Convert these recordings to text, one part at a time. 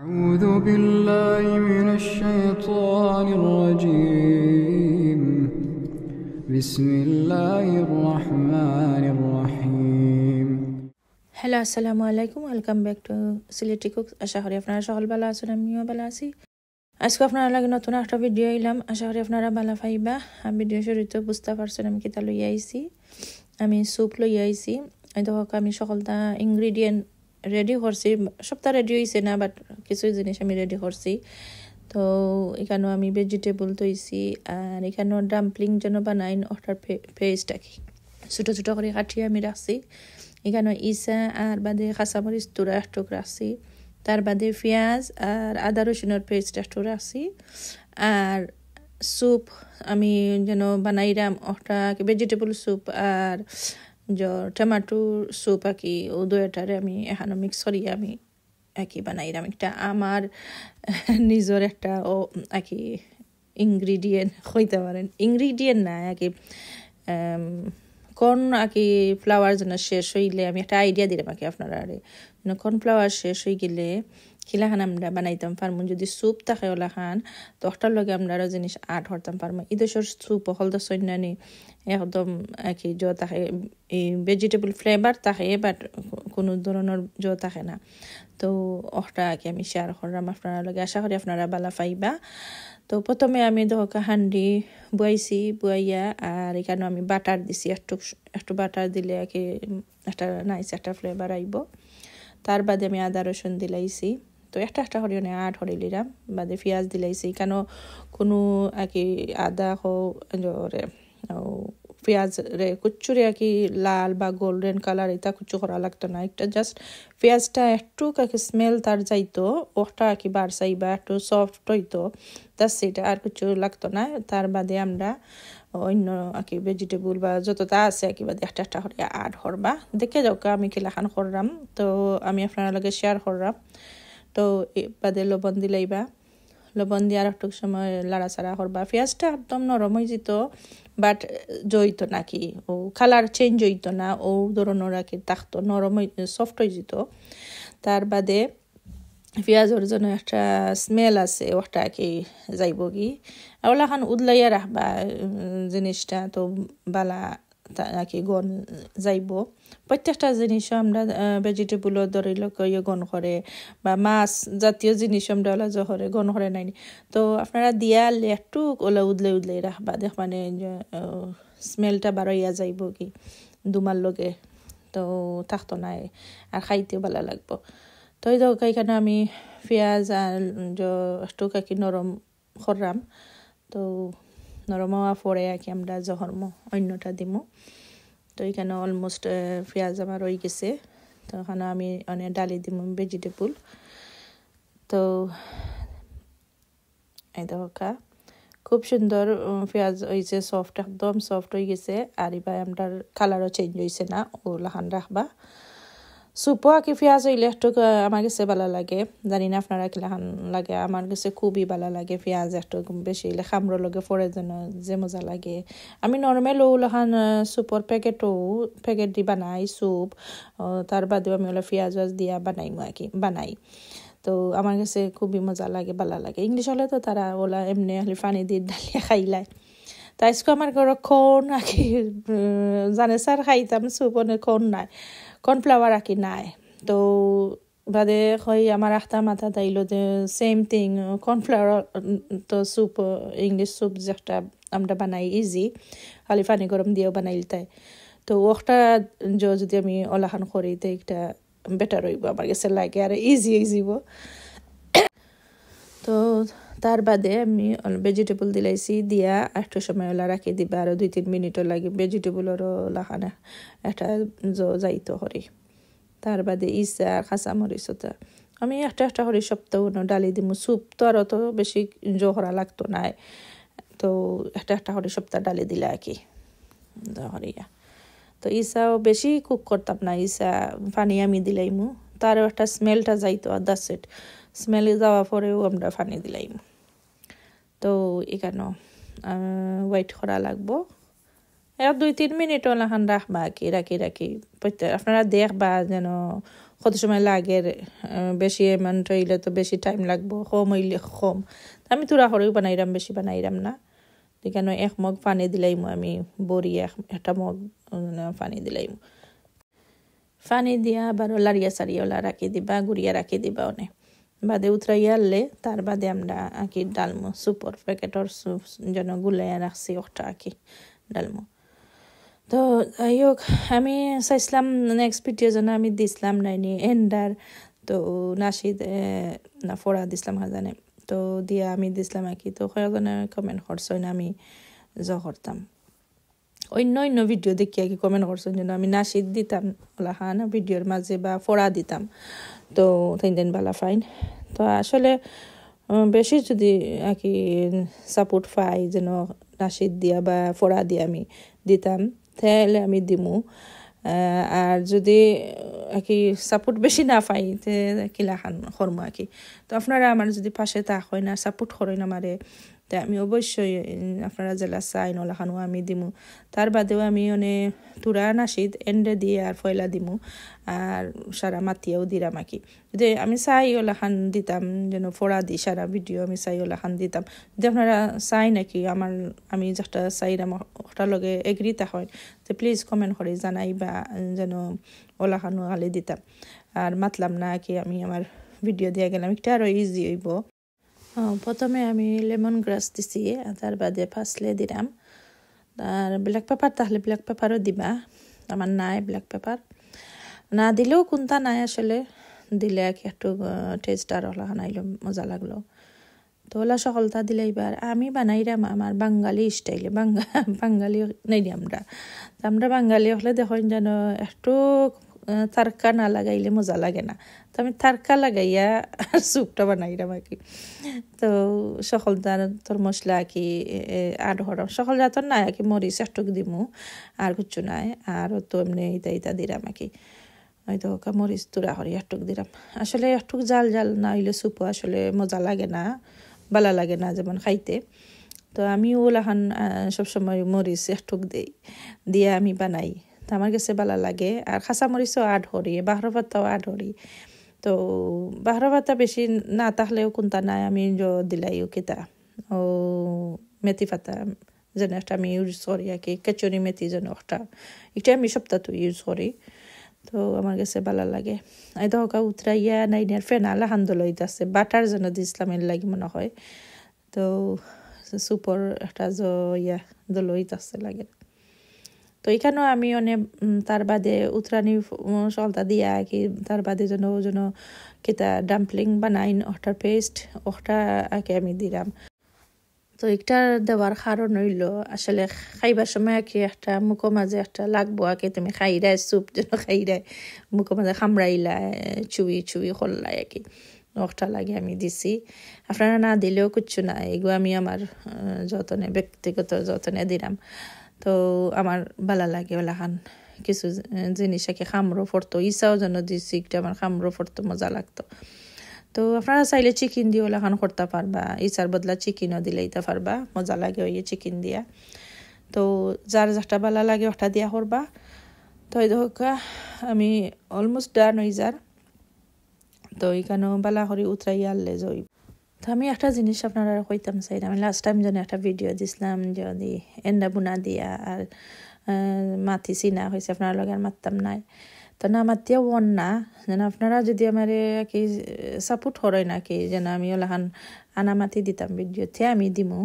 أعوذ بالله من الشيطان الرجيم بسم الله الرحمن الرحيم هلا السلام عليكم ولكم باك تو سيليتي cooks اشهر করি شغل بلا ভালো আছেন আমিও اسكو আছি আজকে আপনারা লাগে فيديو একটা اشهر ইলাম আশা করি আপনারা ভালো পাইবা আমি ভিডিও শুরুতে বুঝতে পারছেন আমি কিতা লই আইছি আমি স্যুপ লই আইছি রেডি করছি সপ্তাহ রেডি হয়েছে না বাট কিছু জিনিস আমি রেডি করছি তো এখানেও আমি ভেজিটেবল তৈছি আর এখানেও ডাম্পলিং যেন বানাইন ওটার পেস্টটা কি ছোটো ছোটো করে কাঠি আমি রাখছি এখানে ইসা আর বাদে কাঁচামরিচ তোরা একটুক রাখছি তার বাদে পেঁয়াজ আর আদা রসুনের পেস্ট একটু রাখছি আর স্যুপ আমি যেন বানাইরাম ওটা ভেজিটেবল স্যুপ আর जो স্যুপ আঁকি ও দুয়েটারে আমি এখানে মিক্স করি আমি বানাই আমি একটা আমার নিজের একটা ও আঁকি ইনগ্রিডিয়েন্ট হইতে পারেন ইনগ্রিডিয়েন্ট না আঁকি কর্ন আঁকি ফ্লাওয়ার যেন শেষ হইলে আমি একটা আইডিয়া দিলাম আঁকি আপনারা আরে কর্নফ্লাওয়ার মানে শেষ হয়ে গেলে খিলাখান আমরা বানাইতাম পারমু যদি স্যুপ থাকে ওলা খান দশটার লগে আমরা আরও জিনিস আট হরতাম পারমু ইদেশর স্যুপ হলদা সৈন্যানি একদম আর কি জ থাকে এই ভেজিটেবল ফ্লেভার থাকে বাট কোনো ধরনের জ থাকে না তো অটা কি আমি শেয়ার করলাম আপনারা লগে আশা করি আপনারা বালা পাইবা তো প্রথমে আমি ধোকা হান্ডি বুয়াইছি বুয়াইয়া আর এখানে আমি বাটার দিছি একটু একটু বাটার দিলে আর কি একটা নাইস একটা ফ্লেভার আইব তার বাদে আমি আদা রসুন দিলাইছি তো একটা একটা হরিণে আট হরি লিরাম বাদে পেঁয়াজ দিলাইছে কেন কোনো আর কি আদা হোরে পেঁয়াজ রে কুচুরে আর কি লাল বা গোল্ডেন কালার এটা কুচু করা লাগতো না একটা জাস্ট পেঁয়াজটা একটু কাকি স্মেল তার যাইতো ওটা আর কি বার বা একটু সফট হইতো তা সেটা আর কিছু লাগতো না তার বাদে আমরা অন্য আর কি ভেজিটেবল বা যতটা আছে আর কি বাদে একটা একটা হরে আট হরবা দেখে যাও আমি লাখান করলাম তো আমি আপনার লগে শেয়ার করলাম তো বাদে লবণ দিলাইবা লবণ দিয়ার একটু সময় লাড়াচাড়া করবা পেঁয়াজটা একদম নরম হয়ে যেত বাট জয়িত নাকি ও কালার চেঞ্জ হইত না ও ধরনের আর কি থাকতো নরম সফট হয়ে যেত তার বাদে পেঁয়াজের জন্য একটা স্মেল আছে ওটা কি যাইব কি ওলাখান উদলাইয়া রাখবা জিনিসটা তো বালা নাকি গণ যাইব প্ৰত্যেকটা জিনিছো আমরা ভেজিটেবলও ধৰি লওক ইয়ে গণ কৰে বা মাছ জাতীয় জিনিস আমরা ওলা জহরে গণ করে নাই তো আপনারা দিয়ালে একটু ওলা উদলে উদলে রাখবা দেখ মানে স্মেলটা ইয়ে, বাড়াইয়া যাইব কি দুমার লগে তো থাকতো নাই আর খাইতে ভালো লাগবো তো এই আমি পেঁয়াজ আর একটু কাকি নরম করলাম তো নরমাওয়া পরে আর কি আমরা জহরমো অন্যটা দিমু তো এখানে অলমোস্ট পেঁয়াজ আমার রয়ে গেছে তো ওখানে আমি অনেক মানে ডালি দিম ভেজিটেবল তো এই দেখা খুব সুন্দর পেঁয়াজ হয়েছে সফট একদম সফট হয়ে গেছে আর এবার আমরা কালারও চেঞ্জ হয়েছে না ও লাহান রাখবা সুপো আঁকি পেঁয়াজ ইলে একটু আমার কাছে ভালো লাগে জানি না আপনারা কিলাখান লাগে আমার কাছে খুবই ভালো লাগে পেঁয়াজ একটু বেশি ইলে খামড়ো লগে পরে যেন যে মজা লাগে আমি নর্মেল ওলাখান সুপর প্যাকেটও প্যাকেট দি বানাই সুপ তার বাদেও আমি ওলা পেঁয়াজ ওয়াজ দিয়া বানাই আঁকি বানাই তো আমার কাছে খুবই মজা লাগে ভালো লাগে ইংলিশ হলে তো তারা ওলা এমনি হলে পানি দিয়ে ডালিয়া খাইলায় তাই আমার ঘরে কোন আঁকি জানে স্যার খাইতাম সুপ অনেক কোন নাই কর্নফ্লাওয়ার আঁকি নাই তো বাদে হয় আমার আখতা মাথা তাইলো যে সেম থিং কর্নফ্লাওয়ার তো স্যুপ ইংলিশ স্যুপ যেটা আমরা বানাই ইজি খালি পানি গরম দিয়েও বানাইল তাই তো ওটা যদি আমি অলাহান করি তো একটা বেটার হইব আমার কাছে লাগে আর ইজি হইব তো তার বাদে আমি ভেজিটেবল দিলাইছি দিয়া একটু সময় ওলা রাখি দিবা আরও দুই তিন মিনিটও লাগে ভেজিটেবলেরও লাখানা একটা যাইতো হরি তার বাদে ইসা খাসা মরিচতা আমি একটা একটা হরি সপ্তাহ ডালি দিমু স্যুপ তো আর অত বেশি হরা লাগতো না তো একটা একটা হরি সপ্তাহ ডালি দিলে আর কি হরিয়া তো ইসাও বেশি কুক করতাম না ইসা পানি আমি দিলাইমু তারও একটা স্মেলটা যাইতো আর দাসেট স্মেলে যাওয়ার পরেও আমরা পানি দিলাইমু তো এখানো ওয়েট করা লাগবো এরা দুই তিন মিনিট ওলাখান রাখবা কি রাখি রাখি প্রত্যেক আপনারা দেখবা যেন কত সময় লাগে বেশি অ্যামাউন্ট হইলে তো বেশি টাইম লাগবো কম হইলে কম আমি তুরা হরেও বানাইরাম বেশি বানাইরাম না কেন এক মগ পানি দিলাইমু আমি বড়ি এক একটা মগ মানে পানি দিলাইমু পানি দিয়া আবার ওলারিয়া সারিয়া ওলা রাখি দিবা গুড়িয়া রাখি দিবা অনেক বাদে উতরাইয়া আনলে তার বাদে আমরা আঁকি ডালমো সুপর প্যাকেটর সুপ যেন গুলাইয়া রাখছি ওটা আঁকি ডালমো তো যাই হোক আমি চাইছিলাম নেক্সট ভিডিও যেন আমি দিছিলাম নাইনি এন্ডার তো নাসিদ না ফোড়া দিছিলাম হাজানে তো দিয়া আমি দিছিলাম আঁকি তো কয়েকজনে কমেন্ট করছো না আমি জ করতাম অন্য অন্য ভিডিও দেখি আর কি কমেন্ট করছেন যেন আমি নাসিদ দিতাম ওলা হা না ভিডিওর মাঝে বা ফোড়া দিতাম তো তিন দিন বালা ফাইন তো আসলে বেশি যদি আর কি সাপোর্ট পাই যেন নাসিদ দিয়া বা ফোড়া দিয়ে আমি দিতাম তাহলে আমি দিমু আর যদি আর কি সাপোর্ট বেশি না পাই কিলা খান খরমো আর কি তো আপনারা আমার যদি পাশে তা হয় না সাপোর্ট করেন আমারে তো আমি অবশ্যই আপনারা জেলা চাই নলাখানো আমি দিমু তার বাদেও আমি মানে তুরা নাসিদ এন্ডে দিয়ে আর ফয়লা দিমু আর সারা মাতিয়াও দিরাম আঁকি যে আমি চাই ওলাখান দিতাম যেন ফোড়া দি সারা ভিডিও আমি চাই ওলাখান দিতাম যদি আপনারা চাই নাকি আমার আমি যাটা চাইরাম ওটার লগে এগ্রিতা হয় তো প্লিজ কমেন্ট করে জানাই বা যেন ওলাখানো আলে দিতাম আর মাতলাম না কি আমি আমার ভিডিও দিয়ে গেলাম একটা আরও ইজি হইব প্রথমে আমি লেমন গ্রাস দিছি তার বাদে ফাসলে দিলাম আর ব্ল্যাক পেপার তাহলে ব্ল্যাক পেপারও দিবা আমার নাই ব্ল্যাক পেপার না দিলেও কোনটা নাই আসলে দিলে একটু টেস্ট আর হলা হানাইলো মজা লাগলো তো হলা সকলটা দিলে এবার আমি বানাইলাম আমার বাঙালি স্টাইলে বাঙালি নেই আমরা আমরা বাঙালি হলে দেখেন যেন একটু তারকা না লাগাইলে মজা লাগে না তো আমি তারকা লাগাইয়া স্যুপটা বানাইলাম আর কি তো সকল তোর মশলা কি আর হরম সকল জাতর নাই আর কি মরিচ একটুক দিমু আর কিছু নাই আর তো এমনি ইতা ইতা দিলাম আর কি হয়তো মরিচ তুরা হরি একটুক দিলাম আসলে একটুক জাল জাল না হইলে স্যুপও আসলে মজা লাগে না বালা লাগে না যেমন খাইতে তো আমি লাহান সবসময় মরিচ একটুক দিই দিয়ে আমি বানাই তো আমার কাছে ভালো লাগে আর খাঁচামরিচও আট হরি বাহর ভাতটাও আট হরি তো বাহর ভাতটা বেশি না তাহলেও কোনটা নাই আমি দিলাইও কিতা ও মেথি পাতা যেন একটা আমি ইউজ করি আর কি কেচুরি মেথি যেন একটা এটা আমি সপ্তাহটো ইউজ করি তো আমার কাছে ভালো লাগে এই দহকা উতরাইয়া নাই নিয়ার ফেনাল হান্দোলন আছে বাটার যেন দিছিলামের লাগি মনে হয় তো সুপর একটা ইয়া দলইত আছে লাগে তো এখানেও আমি অনেক তার বাদে উতরানি সলতা দিয়া কি তার বাদে যেন যেন কিতা ডাম্পলিং বানাইন ওটার পেস্ট ওটা আগে আমি দিলাম তো একটা দেওয়ার কারণ হইল আসলে খাইবার সময় কি একটা মুখো মাঝে একটা লাগবো কি তুমি খাইরাই স্যুপ যেন খাইরাই মুখো মাঝে খামড়াইলা চুই চুই হল্লাই আর কি ওটা লাগে আমি দিছি আপনারা না দিলেও কিচ্ছু না এগুলো আমি আমার যতনে ব্যক্তিগত যতনে দিলাম তো আমার ভালো লাগে ওলাখান কিছু জিনিস একে খামড়ো ফরতো ইসাও যেন দিছি একটু আমার খামড়ো ফরতো মজা লাগতো তো আপনারা চাইলে চিকেন দিয়ে ওলাখান করতে পারবা ইসার বদলা চিকেনও দিলে ইতে পারবা মজা লাগে ওই চিকেন দিয়া তো যার যাটা ভালো লাগে ওটা দিয়া করবা তো এই আমি অলমোস্ট ডান ওই যার তো এখানেও বালা করে উতরাইয়া আনলে জৈব তো আমি একটা জিনিস আপনারা কইতাম চাই আমি লাস্ট টাইম যেন একটা ভিডিও দিছিলাম যদি এন্ডা বুনা দিয়া আর মাতি চিনা হয়েছে আপনার লগে আর মাতাম নাই তো না মাতিয়া ওয়ান না যেন আপনারা যদি আমার কি সাপোর্ট হরয় না কি যেন আমি ওলাহান আনামাতি দিতাম ভিডিওতে আমি দিমু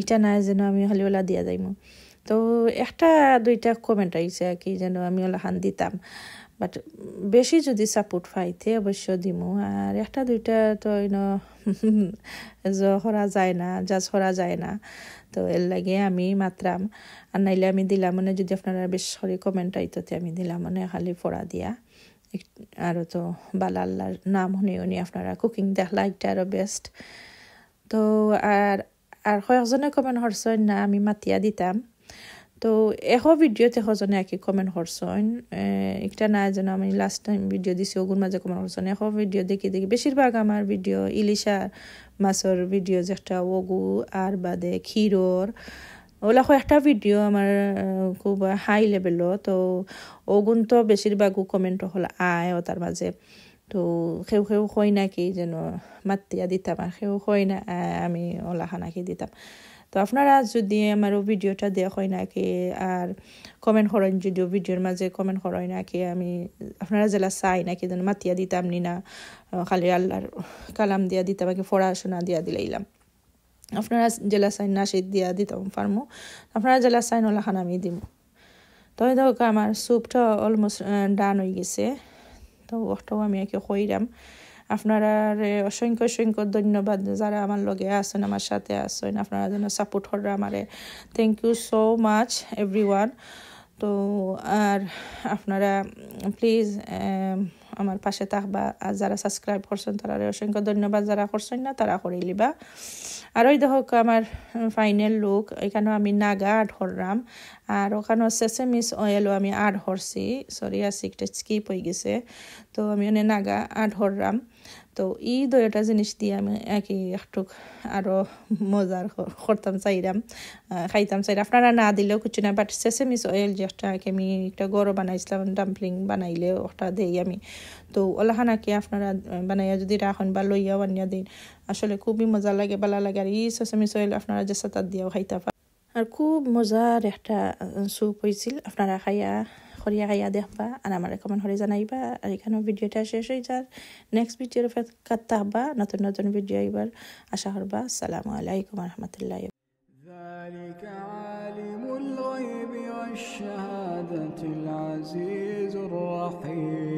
এটা নাই যেন আমি হলি ওলা দিয়া যাইমু তো একটা দুইটা কমেন্ট আইছে কি যেন আমি ওলাহান দিতাম বাট বেশি যদি সাপোর্ট পাইতে অবশ্য দিমু আর একটা দুইটা তো হরা যায় না জাজ হরা যায় না তো এর লাগে আমি মাত্রাম আর নাইলে আমি দিলাম মানে যদি আপনারা বেশ সরি কমেন্ট আইততে আমি দিলাম মানে খালি ফোড়া দিয়া আরও তো বালা আল্লাহর নাম শুনি উনি আপনারা কুকিং দেখলা একটা আরও বেস্ট তো আর আর কয়েকজনে কমেন্ট হরছেন না আমি মাতিয়া দিতাম তো এশ ভিডিঅ'ত এশজনে আঁকি কমেণ্ট কৰচোন একটা নাই জানো আমি লাষ্ট টাইম ভিডিঅ' দিছোঁ অগুণ মাজে কমেণ্ট কৰচোন এশ ভিডিঅ' দেখি দেখি বেছিভাগ আমাৰ ভিডিঅ' ইলিচা মাছৰ ভিডিঅ' যেটা অগু আৰ বাদে ক্ষীৰৰ ওলা এটা ভিডিঅ আমাৰ খুব হাই লেভেলও তো অগুণটো তো বেশিরভাগও হল আই ও তাৰ মাজে তো সেউ সেউ হয় নাকি যেন মাতিয়া দিতাম আর সেও হয় না আমি ওলা নাকি দিতাম তো আপনারা যদি আমার ভিডিওটা হয় নাকি আর কমেন্ট করেন যদিও ভিডিওর মাঝে কমেন্ট করই নাকি আমি আপনারা জেলা চাই নাকি যেন মাতিয়া দিতাম নি না খালি আল্লাহর কালাম দিয়া দিতাম আমাকে পড়াশোনা দিয়া দিলাইলাম আপনারা জেলা সাইন না শীত দিয়া দিতাম ফার্মো আপনারা জেলা সাইন ওলা খান আমি দিম তো দেখো আমার স্যুপটা অলমোস্ট ডান হয়ে গেছে তো ওটাও আমি একে কইরাম আপনার অসংখ্য অসংখ্য ধন্যবাদ যারা আমার লগে আছেন আমার সাথে আছেন আপনারা যেন সাপোর্ট করেন আমারে thank you so much every তো আর আপনারা প্লিজ আমার পাশে থাকবা আর যারা সাবস্ক্রাইব করছেন তারা অসংখ্য ধন্যবাদ যারা করছেন না তারা করে লিবা আর ওই দেখো আমার ফাইনাল লুক এখানেও আমি নাগা আট হরলাম আর ওখানেও মিস অয়েলও আমি আট হরছি সরি আর সিকটা স্কিপ হয়ে গেছে তো আমি ওনে নাগা আট হরলাম তো এই দুয়োটা জিনিস দিয়ে আমি একই একটু আরও মজার করতাম চাইরাম খাইতাম চাইরাম আপনারা না দিলেও কিছু না বাট সেসেমিস অয়েল যে একটা আমি একটা গরো বানাইছিলাম ডাম্পলিং বানাইলে ওটা দেই আমি তো ওলাহানাকে আপনারা বানাইয়া যদি রাখেন বা লইয়াও আনিয়া দিন আসলে খুবই মজা লাগে বালা লাগে আর এই সেসেমিস অয়েল আপনারা যে সাতার দিয়েও খাইতে পারেন আর খুব মজার একটা স্যুপ হয়েছিল আপনারা খাইয়া করিয়া আইয়া দেখবা আর আমার কমেন্ট হলে জানাইবা আর এখানেও ভিডিওটা শেষ হয়ে যার নেক্সট ভিডিওর ফেত কাটতে হবা নতুন নতুন ভিডিও আইবার আশা করবা আসসালামু আলাইকুম রহমতুল্লাহ ذلك عالم الغيب والشهادة العزيز الرحيم